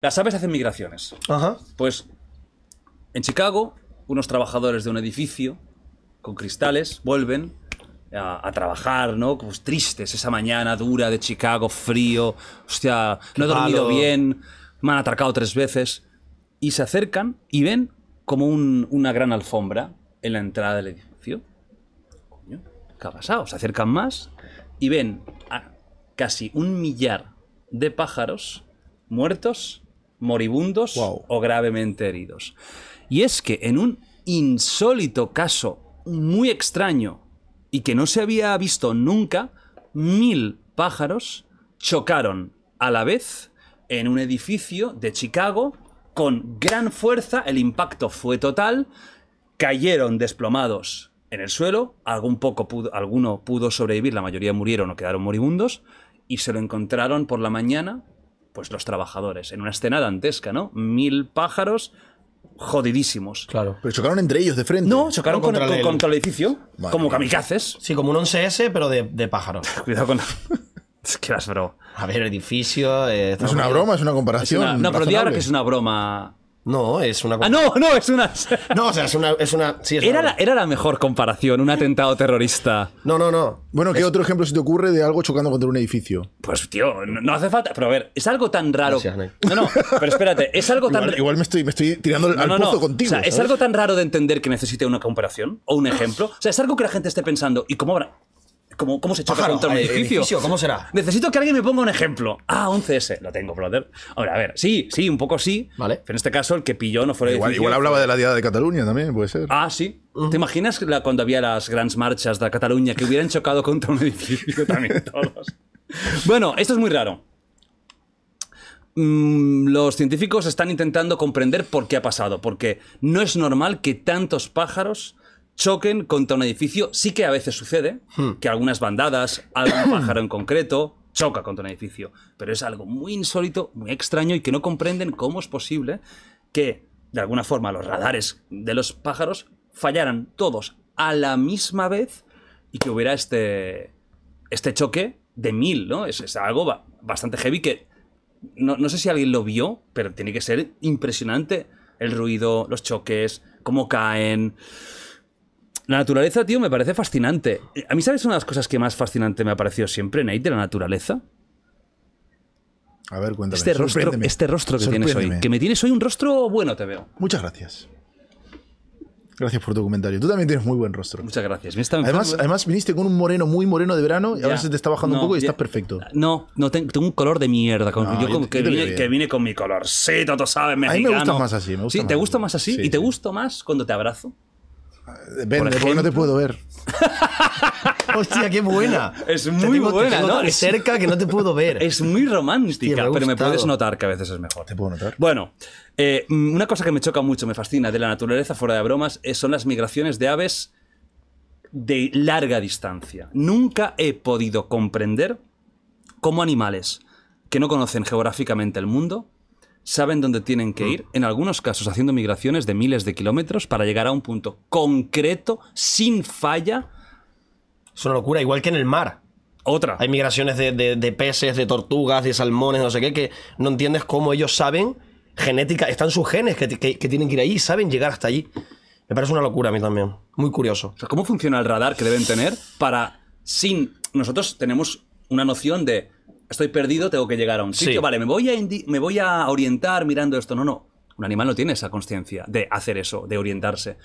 Las aves hacen migraciones. Ajá. Pues en Chicago, unos trabajadores de un edificio con cristales vuelven a, trabajar, ¿no? Pues tristes esa mañana dura de Chicago, frío, hostia, no he dormido bien, me han atracado tres veces. Y se acercan y ven como una gran alfombra en la entrada del edificio. ¿qué ha pasado? Se acercan más y ven casi un millar de pájaros muertos, moribundos o gravemente heridos. Y es que en un insólito caso muy extraño y que no se había visto nunca, mil pájaros chocaron a la vez en un edificio de Chicago con gran fuerza, el impacto fue total, cayeron desplomados en el suelo, algún poco pudo, alguno pudo sobrevivir, la mayoría murieron o quedaron moribundos, y se lo encontraron por la mañana, pues los trabajadores, en una escena dantesca, ¿no? Mil pájaros jodidísimos. Claro. Pero chocaron entre ellos de frente. No, chocaron contra, el... edificio, como kamikazes. Sí, como un 11S, pero de, pájaros. Cuidado con Es que las bro. A ver, edificio. Eh, es una broma, es una comparación. No, pero di ahora que es una broma no, es una. Ah, no, no, es una. no, o sea, es una. era, La, mejor comparación, un atentado terrorista. No, no, no. Bueno, ¿qué otro ejemplo se te ocurre de algo chocando contra un edificio? Pues, tío, no, hace falta. Pero a ver, es algo tan raro. no, no, pero espérate, es algo tan. Igual, igual me, estoy, tirando al pozo contigo. O sea, es algo tan raro de entender que necesite una comparación o un ejemplo. O sea, es algo que la gente esté pensando, ¿y cómo habrá.? ¿Cómo, se choca contra un eh, edificio? ¿Cómo será? Necesito que alguien me ponga un ejemplo. Ah, 11S. Lo tengo, brother. Ahora, a ver, sí, sí, un poco sí. Vale. en este caso, el que pilló no fue el Igual, edificio. igual hablaba de la Diada de Cataluña también, puede ser. Ah, sí. ¿Te imaginas la- cuando había las grandes marchas de Cataluña que hubieran chocado contra un edificio también todos? Bueno, esto es muy raro. Mm, los científicos están intentando comprender por qué ha pasado, porque no es normal que tantos pájaros choquen contra un edificio. Sí que a veces sucede hmm. que algunas bandadas, algún pájaro en concreto, choca contra un edificio. Pero es algo muy insólito, muy extraño y que no comprenden cómo es posible que, de alguna forma, los radares de los pájaros fallaran todos a la misma vez y que hubiera este, este choque de mil, ¿no? Es, algo bastante heavy que no, no sé si alguien lo vio, pero tiene que ser impresionante el ruido, los choques, cómo caen. La naturaleza, tío, me parece fascinante. A mí, ¿sabes una de las cosas que más fascinante me ha parecido siempre, Nate, de la naturaleza? A ver, cuéntame. Este rostro, este que tienes hoy. Que me tienes hoy un rostro bueno, te veo. Muchas gracias. Gracias por tu comentario. Tú también tienes muy buen rostro. Muchas gracias. Además, viniste con un moreno muy moreno de verano y ahora se te está bajando un poco y estás perfecto. No, no tengo, un color de mierda. yo, que, vine, con mi ¿sí? tú sabes, mexicano. A mí me gusta más así. sí, te gusta más así y te gusto más cuando te abrazo. Depende, porque no te puedo ver. Hostia, qué buena. Es muy buena, ¿no? Es, cerca que no te puedo ver. Es muy romántica, pero me puedes notar que a veces es mejor. Te puedo notar. Bueno, eh, mm, una cosa que me choca mucho, me fascina de la naturaleza, fuera de bromas, eh, son las migraciones de aves de larga distancia. Nunca he podido comprender cómo animales que no conocen geográficamente el mundo saben dónde tienen que mm. ir, en algunos casos haciendo migraciones de miles de kilómetros para llegar a un punto concreto, sin falla. Es una locura, igual que en el mar. Otra. Hay migraciones de, peces, de tortugas, de salmones, no sé qué, que no entiendes cómo ellos saben genética, están sus genes que, tienen que ir allí saben llegar hasta allí. Me parece una locura a mí también. Muy curioso. ¿Cómo funciona el radar que deben tener para, sin... Nosotros tenemos una noción de estoy perdido, tengo que llegar a un sitio. Vale, me voy, a me voy a orientar mirando esto. No, no. Un animal no tiene esa conciencia de hacer eso, de orientarse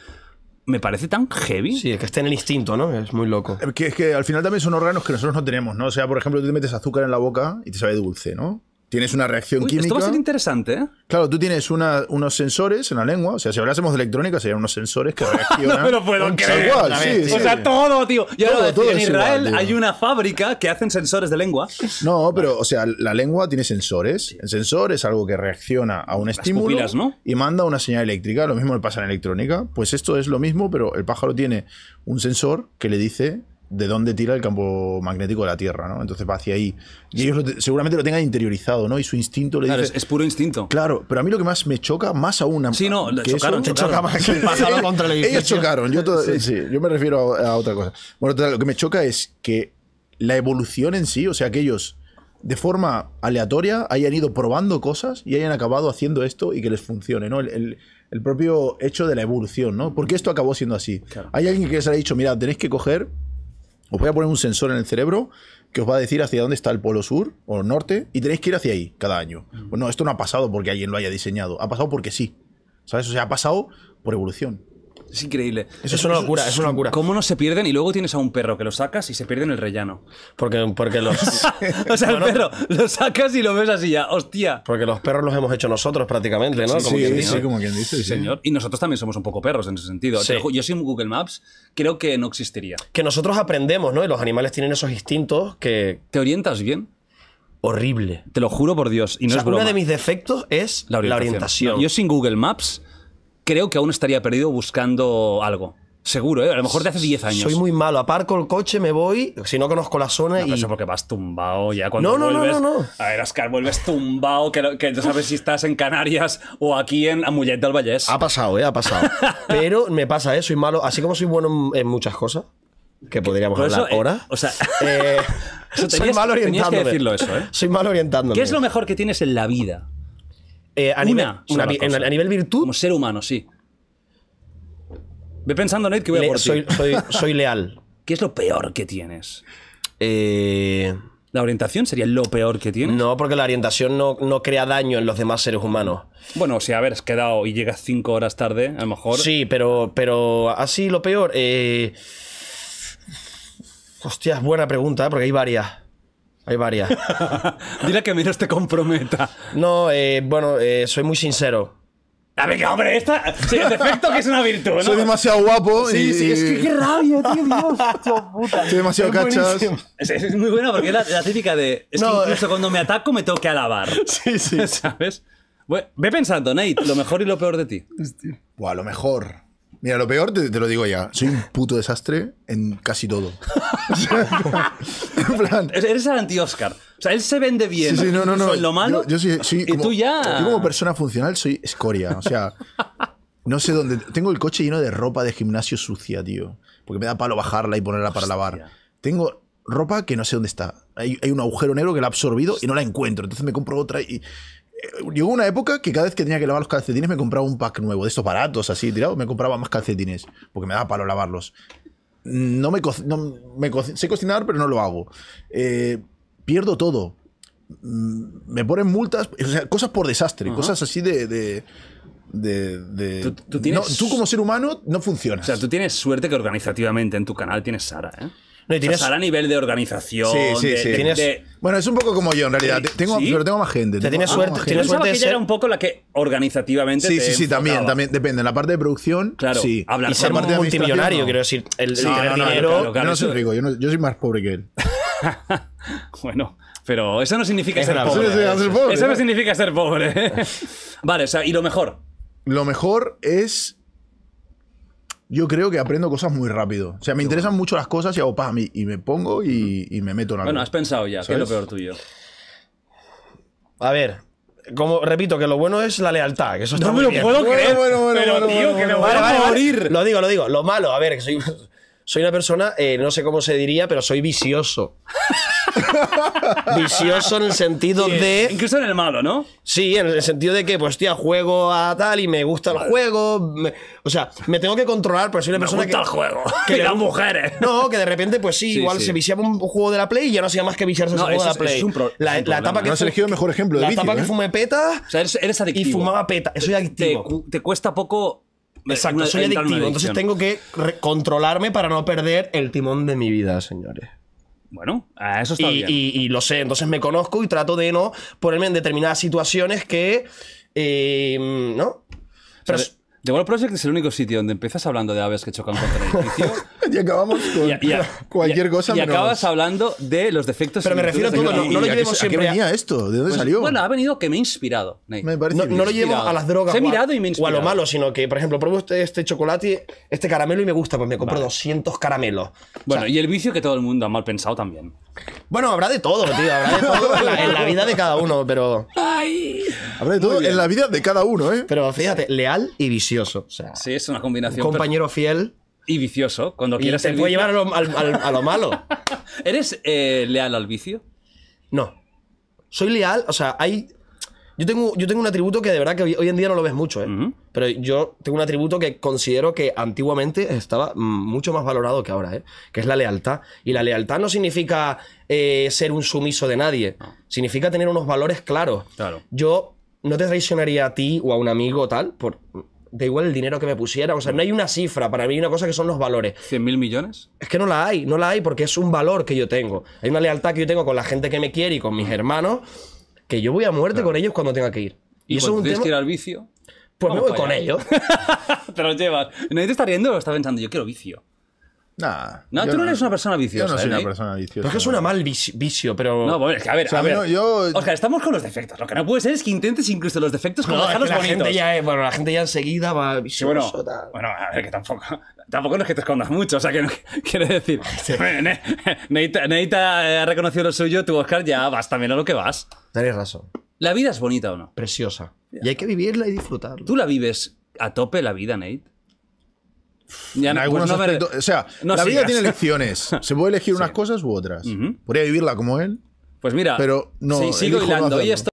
me parece tan heavy. Sí, es que esté en el instinto, ¿no? Es muy loco. es que al final también son órganos que nosotros no tenemos, ¿no? O sea, por ejemplo, tú te metes azúcar en la boca y te sabe dulce, ¿no? Tienes una reacción química. Esto va a ser interesante, ¿eh? Claro, tú tienes unos sensores en la lengua. O sea, si hablásemos de electrónica, serían unos sensores que reaccionan. no me lo puedo creer. O sea, todo, tío. Yo en Israel hay una fábrica que hacen sensores de lengua. No, pero, o sea, la lengua tiene sensores. El sensor es algo que reacciona a un estímulo y manda una señal eléctrica. Lo mismo le pasa en electrónica. Pues esto es lo mismo, pero el pájaro tiene un sensor que le dice de dónde tira el campo magnético de la Tierra, ¿no? Entonces va hacia ahí. Y ellos seguramente lo tengan interiorizado, ¿no? Y su instinto le dice... Es, puro instinto. Claro, pero a mí lo que más me choca, más aún... Sí, no, que chocaron, chocaron. Ellos chocaron, yo, me refiero a, otra cosa. Bueno, lo que me choca es que la evolución en sí, o sea, que ellos de forma aleatoria hayan ido probando cosas y hayan acabado haciendo esto y que les funcione, ¿no? el, propio hecho de la evolución, ¿no? Porque esto acabó siendo así. Hay alguien que les ha dicho, mira, tenéis que coger os voy a poner un sensor en el cerebro que os va a decir hacia dónde está el polo sur o norte y tenéis que ir hacia ahí cada año. Mm. bueno no, esto no ha pasado porque alguien lo haya diseñado, ha pasado porque sí. ¿Sabes? O sea, ha pasado por evolución. Es increíble. Eso es una locura, es, una locura. ¿Cómo no se pierden? Y luego tienes a un perro que lo sacas y se pierde en el rellano. Porque, porque los. o sea, el perro lo sacas y lo ves así ya, hostia. Porque los perros los hemos hecho nosotros prácticamente, ¿no? Sí, como, quien dice. Sí, como quien dice. señor. Y nosotros también somos un poco perros en ese sentido. Yo sin Google Maps creo que no existiría. Que nosotros aprendemos, ¿no? Y los animales tienen esos instintos que. ¿Te orientas bien? Horrible. Te lo juro por Dios. Y no Uno de mis defectos es La orientación. Yo sin Google Maps creo que aún estaría perdido buscando algo. Seguro, ¿eh? A lo mejor de hace 10 años. Soy muy malo. Aparco el coche, me voy, si no conozco la zona no, y... porque vas tumbado ya cuando no, no, vuelves... No, no, no, A ver, Oscar, vuelves tumbado, que, no sabes si estás en Canarias o aquí en Amullet del Vallés. Ha pasado, ¿eh? Ha pasado. Pero me pasa, ¿eh? Soy malo. Así como soy bueno en, muchas cosas, que podríamos pues hablar eh, ahora. o sea... Eh, soy mal orientándome. que decirlo eso, eh. Soy mal orientándome. ¿Qué es lo mejor que tienes en la vida? Eh, a, nivel, una, nivel virtud. Como ser humano, sí. Ve pensando, Nate, que voy a soy, leal. ¿Qué es lo peor que tienes? Eh, ¿La orientación sería lo peor que tienes? No, porque la orientación no, crea daño en los demás seres humanos. Bueno, si sea, quedado y llegas cinco horas tarde, a lo mejor. Sí, pero, pero así lo peor. Eh... Hostia, buena pregunta, ¿eh? porque hay varias. Hay varias. Dile que menos te comprometa. No, eh, bueno, eh, soy muy sincero. A ver, hombre, esta. Sí, el defecto que es una virtud, ¿no? Soy demasiado guapo. Sí, y... sí, es que qué rabia, tío, Dios, Soy demasiado cachas. Es, muy buena porque es la, la, típica de. Es no, que eh. incluso cuando me ataco me tengo que alabar. Sí, sí. ¿Sabes? ve pensando, Nate, lo mejor y lo peor de ti. Buah, lo mejor. Mira, lo peor, te, te, lo digo ya. Soy un puto desastre en casi todo. en plan. Eres el anti-Oscar. O sea, él se vende bien. Sí, lo malo. Yo, soy, y tú ya. Yo, como persona funcional, soy escoria. O sea, no sé dónde. Tengo el coche lleno de ropa de gimnasio sucia, tío. Porque me da palo bajarla y ponerla para lavar. Tengo ropa que no sé dónde está. Hay, hay, un agujero negro que la ha absorbido y no la encuentro. Entonces me compro otra y, eh, llegó una época que cada vez que tenía que lavar los calcetines me compraba un pack nuevo, de estos baratos así, tirado, me compraba más calcetines, porque me daba palo lavarlos. No me, no, me sé cocinar, pero no lo hago. Eh, pierdo todo. Mm, me ponen multas, cosas por desastre, cosas así de, de ¿Tú, tú, como ser humano no funcionas. O sea, tú tienes suerte que organizativamente en tu canal tienes Sara, ¿eh? No, tienes... o sea, a nivel de organización. Sí, sí, sí. tienes... Bueno, es un poco como yo en realidad. Tengo, Pero tengo más gente. Te tienes suerte. Tienes suerte era un poco la que organizativamente. Sí, sí, sí, también, también. Depende. En la parte de producción. Claro. Sí. Hablar y ser un multimillonario, quiero decir. El, sí, no, dinero. yo no soy rico, yo, yo soy más pobre que él. bueno. Pero eso no significa ser pobre. Eso no significa ser pobre. vale, o sea, y lo mejor. Lo mejor es yo creo que aprendo cosas muy rápido. O sea, me interesan mucho las cosas y hago pam, y, y me pongo y, me meto en algo. Bueno, has pensado ya, que es lo peor tuyo? A ver, como repito, que lo bueno es la lealtad. Que eso está no me lo puedo creer. pero, tío, que me voy a Lo digo, lo digo. Lo malo, a ver, que soy, soy una persona, eh, no sé cómo se diría, pero soy vicioso. vicioso en el sentido de. Incluso en el malo, ¿no? Sí, en el sentido de que, pues, tía, juego a tal y me gusta el juego. o sea, me tengo que controlar, pero soy una me persona gusta el juego. Que dan mujeres. No, que de repente, pues sí, igual se viciaba un juego de la Play y ya no hacía más que viciarse no, ese juego de la Play. la, etapa que. has elegido mejor ejemplo que ¿eh? fumé peta. eres, adictivo. Y fumaba peta. Eso es adictivo. Te, te cuesta poco eh, Exacto, soy adictivo. Entonces tengo que controlarme para no perder el timón de mi vida, señores. Bueno, a eso está y, lo sé, entonces me conozco y trato de no ponerme en determinadas situaciones que. Eh, ¿No? Pero, The World Project es el único sitio donde empiezas hablando de aves que chocan contra el edificio. y acabamos con cualquier cosa. Y acabas hablando de los defectos. Pero me refiero a todo, no, lo llevemos siempre. venía esto? ¿De dónde pues salió? Bueno, ha venido que me ha inspirado. no, lo llevo a las drogas. O a lo malo, sino que, por ejemplo, pruebo este, este, chocolate, este caramelo y me gusta, pues me compro 200 caramelos. Bueno, y el vicio que todo el mundo ha mal pensado también. Bueno, habrá de todo, tío. Habrá de todo en, la, vida de cada uno, pero. Ay. Habrá de todo en la vida de cada uno, ¿eh? Pero fíjate, leal y visual vicioso. sí, es una combinación. Un compañero fiel. Y vicioso. Cuando quieres Y te puede llevar a lo, malo. ¿Eres eh, leal al vicio? No. Soy leal, o sea, hay. Yo tengo, yo tengo un atributo que de verdad que hoy, en día no lo ves mucho, ¿eh? Pero yo tengo un atributo que considero que antiguamente estaba mm, mucho más valorado que ahora, ¿eh? Que es la lealtad. Y la lealtad no significa eh, ser un sumiso de nadie. Significa tener unos valores claros. Yo no te traicionaría a ti o a un amigo o tal por da igual el dinero que me pusieran. O sea, no hay una cifra. Para mí hay una cosa que son los valores. ¿Cien mil millones? Es que no la hay, no la hay porque es un valor que yo tengo. Hay una lealtad que yo tengo con la gente que me quiere y con mis hermanos que yo voy a muerte con ellos cuando tenga que ir. Y, eso es un tema... que al vicio? Pues me voy con ellos. Te los llevas. Nadie te está riendo, o está pensando, yo quiero vicio no, tú no, eres una persona viciosa. Yo no soy una persona viciosa. es una mal vicio, pero. No, es que a ver, a ver. No, yo... Oscar, estamos con los defectos. Lo que no puede ser es que intentes incluso los defectos como dejarlos eh, bueno, la gente ya enseguida va vicioso. Bueno, bueno, a ver, que tampoco. Tampoco es que te escondas mucho, o sea, que no, quiero decir. Neita, ha reconocido lo suyo, tú, Oscar, ya vas también a lo que vas. tienes razón. ¿La vida es bonita o no? Preciosa. Y hay que vivirla y disfrutarla. ¿Tú la vives a tope la vida, Nate? Ya no, pues O sea, la vida tiene elecciones. Se puede elegir unas cosas u otras. Podría vivirla como él. Pues mira, pero no, sigo hilando. Y esto